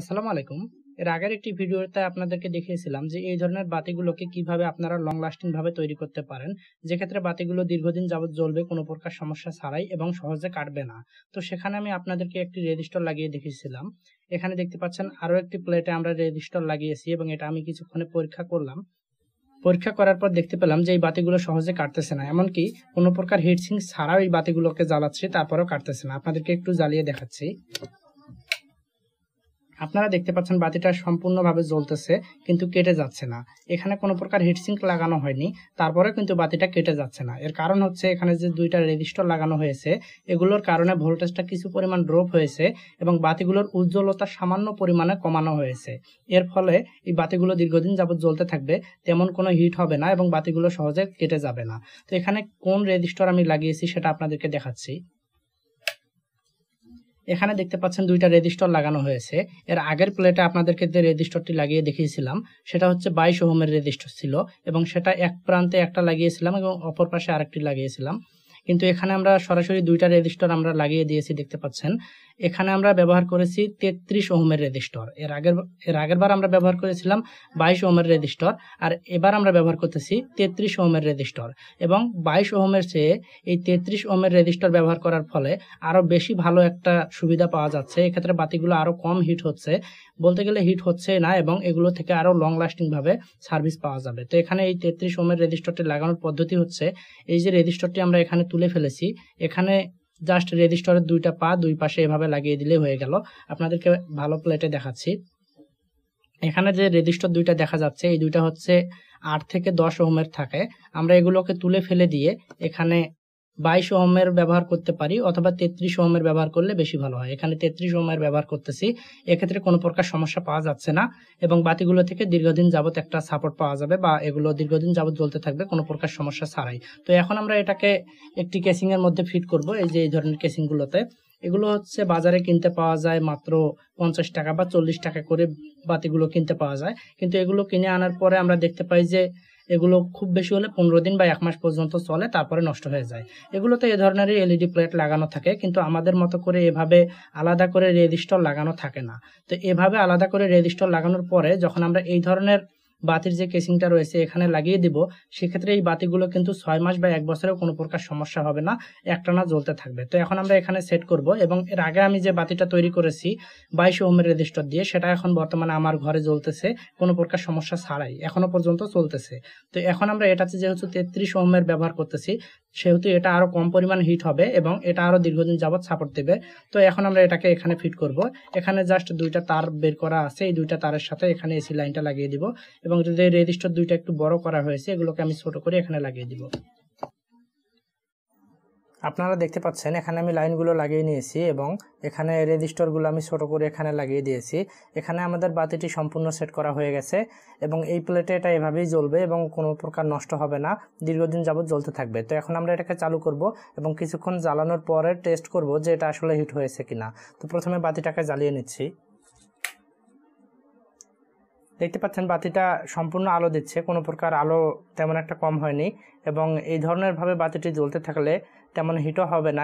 আসসালামু আলাইকুম এর আগের একটি ভিডিওতে আপনাদেরকে দেখিয়েছিলাম যে এই ধরনের বাতিগুলোকে কিভাবে আপনারা লং লাস্টিং ভাবে তৈরি করতে পারেন যে ক্ষেত্রে বাতিগুলো দীর্ঘদিন যাবত জ্বলবে কোনো প্রকার সমস্যা ছাড়াই এবং সহজে কাটবে না তো সেখানে আমি আপনাদেরকে একটি রেজিস্টর লাগিয়ে দেখিয়েছিলাম এখানে দেখতে পাচ্ছেন আরও একটি প্লেটে আমরা রেজিস্টর লাগিয়েছি এবং এটা আমি কিছুক্ষণে পরীক্ষা করলাম পরীক্ষা করার পর দেখতে পেলাম যে এই বাতিগুলো সহজে কাটতেছে না এমনকি কোনো প্রকার হিটসিং ছাড়াও এই বাতিগুলোকে জ্বালাচ্ছি তারপরেও কাটতেছে না আপনাদেরকে একটু জ্বালিয়ে দেখাচ্ছি আপনারা দেখতে পাচ্ছেন বাতিটা সম্পূর্ণভাবে জ্বলতেছে কিন্তু কেটে যাচ্ছে না এখানে কোনো প্রকার হিটসিঙ্ক লাগানো হয়নি তারপরে কিন্তু বাতিটা কেটে যাচ্ছে না এর কারণ হচ্ছে এখানে যে দুইটা রেজিস্টর লাগানো হয়েছে এগুলোর কারণে ভোল্টেজটা কিছু পরিমাণ ড্রপ হয়েছে এবং বাতিগুলোর উজ্জ্বলতা সামান্য পরিমাণে কমানো হয়েছে এর ফলে এই বাতিগুলো দীর্ঘদিন যাবৎ জ্বলতে থাকবে তেমন কোনো হিট হবে না এবং বাতিগুলো সহজে কেটে যাবে না তো এখানে কোন রেজিস্টর আমি লাগিয়েছি সেটা আপনাদেরকে দেখাচ্ছি এখানে দেখতে পাচ্ছেন দুইটা রেজিস্টর লাগানো হয়েছে এর আগের প্লেটে আপনাদেরকে যে রেজিস্টরটি লাগিয়ে দেখিয়েছিলাম সেটা হচ্ছে বাইশ ওহমের রেজিস্টর ছিল এবং সেটা এক প্রান্তে একটা লাগিয়েছিলাম এবং অপর পাশে আরেকটি লাগিয়েছিলাম কিন্তু এখানে আমরা সরাসরি দুইটা রেজিস্টর আমরা লাগিয়ে দিয়েছি দেখতে পাচ্ছেন এখানে আমরা ব্যবহার করেছি তেত্রিশ ওহমের রেজিস্টর এর আগের এর আগের বার আমরা ব্যবহার করেছিলাম বাইশ ওহমের রেজিস্টর আর এবার আমরা ব্যবহার করতেছি তেত্রিশ ওহমের রেজিস্টর এবং বাইশ ওহমের চেয়ে এই তেত্রিশ ওহমের রেজিস্টর ব্যবহার করার ফলে আরও বেশি ভালো একটা সুবিধা পাওয়া যাচ্ছে এক্ষেত্রে বাতিগুলো আরও কম হিট হচ্ছে বলতে গেলে হিট হচ্ছে না এবং এগুলো থেকে আরও লং লাস্টিংভাবে সার্ভিস পাওয়া যাবে তো এখানে এই তেত্রিশ ওহমের রেজিস্টরটি লাগানোর পদ্ধতি হচ্ছে এই যে রেজিস্টরটি আমরা এখানে তুলে ফেলেছি এখানে জাস্ট রেজিস্টরের দুইটা পা দুই পাশে এভাবে লাগিয়ে দিলে হয়ে গেল আপনাদেরকে ভালো প্লেটে দেখাচ্ছি এখানে যে রেজিস্টর দুইটা দেখা যাচ্ছে এই দুইটা হচ্ছে আট থেকে দশ ওমের থাকে আমরা এগুলোকে তুলে ফেলে দিয়ে এখানে বাইশ ওহমের ব্যবহার করতে পারি অথবা তেত্রিশ ওহমের ব্যবহার করলে বেশি ভালো হয় এখানে তেত্রিশ ওহমের ব্যবহার করতেছি এক্ষেত্রে কোনো প্রকার সমস্যা পাওয়া যাচ্ছে না এবং বাতিগুলো থেকে দীর্ঘদিন যাবত একটা সাপোর্ট পাওয়া যাবে বা এগুলো দীর্ঘদিন যাবত জ্বলতে থাকবে কোনো প্রকার সমস্যা ছাড়াই তো এখন আমরা এটাকে একটি কেসিংয়ের মধ্যে ফিট করব এই যে এই ধরনের কেসিংগুলোতে এগুলো হচ্ছে বাজারে কিনতে পাওয়া যায় মাত্র পঞ্চাশ টাকা বা চল্লিশ টাকা করে বাতিগুলো কিনতে পাওয়া যায় কিন্তু এগুলো কিনে আনার পরে আমরা দেখতে পাই যে এগুলো খুব বেশি হলে পনেরো দিন বা এক মাস পর্যন্ত চলে তারপরে নষ্ট হয়ে যায় এগুলোতে এ ধরনেরই এলইডি প্লেট লাগানো থাকে কিন্তু আমাদের মতো করে এভাবে আলাদা করে রেজিস্টর লাগানো থাকে না তো এভাবে আলাদা করে রেজিস্টর লাগানোর পরে যখন আমরা এই ধরনের বাতির যে কেসিংটা রয়েছে এখানে লাগিয়ে দিব সেক্ষেত্রে এই বাতিগুলো কিন্তু ছয় মাস বা এক বছরেও কোনো প্রকার সমস্যা হবে না একটানা জ্বলতে থাকবে তো এখন আমরা এখানে সেট করব এবং এর আগে আমি যে বাতিটা তৈরি করেছি বাইশ ওমের রেজিস্টার দিয়ে সেটা এখন বর্তমানে আমার ঘরে জ্বলতেছে কোনো প্রকার সমস্যা ছাড়াই এখনো পর্যন্ত চলতেছে তো এখন আমরা এটাতে যেহেতু তেত্রিশ ওমের ব্যবহার করতেছি সেহেতু এটা আরও কম পরিমাণ হিট হবে এবং এটা আরও দীর্ঘদিন যাবৎ সাপোর্ট দেবে তো এখন আমরা এটাকে এখানে ফিট করব এখানে জাস্ট দুইটা তার বের করা আছে এই দুইটা তারের সাথে এখানে এসি লাইনটা লাগিয়ে দিব এবং যদি রেজিস্টার দুইটা একটু বড় করা হয়েছে এগুলোকে আমি ছোট করে এখানে লাগিয়ে দিব আপনারা দেখতে পাচ্ছেন এখানে আমি লাইনগুলো লাগিয়ে নিয়েছি এবং এখানে রেজিস্টরগুলো আমি ছোটো করে এখানে লাগিয়ে দিয়েছি এখানে আমাদের বাতিটি সম্পূর্ণ সেট করা হয়ে গেছে এবং এই প্লেটে এটা এভাবেই জ্বলবে এবং কোনো প্রকার নষ্ট হবে না দীর্ঘদিন যাবৎ জ্বলতে থাকবে তো এখন আমরা এটাকে চালু করব এবং কিছুক্ষণ জ্বালানোর পরে টেস্ট করব যে এটা আসলে হিট হয়েছে কিনা তো প্রথমে বাতিটাকে জ্বালিয়ে নিচ্ছি দেখতে পাচ্ছেন বাতিটা সম্পূর্ণ আলো দিচ্ছে কোনো প্রকার আলো তেমন একটা কম হয়নি এবং এই ধরনেরভাবে বাতিটি জ্বলতে থাকলে তেমন হিটও হবে না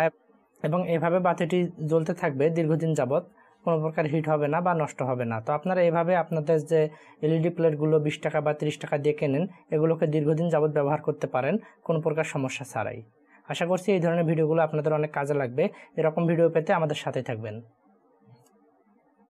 এবং এভাবে বাতিটি জ্বলতে থাকবে দীর্ঘদিন যাবৎ কোনো প্রকার হিট হবে না বা নষ্ট হবে না তো আপনারা এভাবে আপনাদের যে এলইডি প্লেটগুলো e বিশ টাকা বা তিরিশ টাকা দিয়ে কেনেন এগুলোকে দীর্ঘদিন যাবৎ ব্যবহার করতে পারেন কোনো প্রকার সমস্যা ছাড়াই আশা করছি এই ধরনের ভিডিওগুলো আপনাদের অনেক কাজে লাগবে এরকম ভিডিও পেতে আমাদের সাথে থাকবেন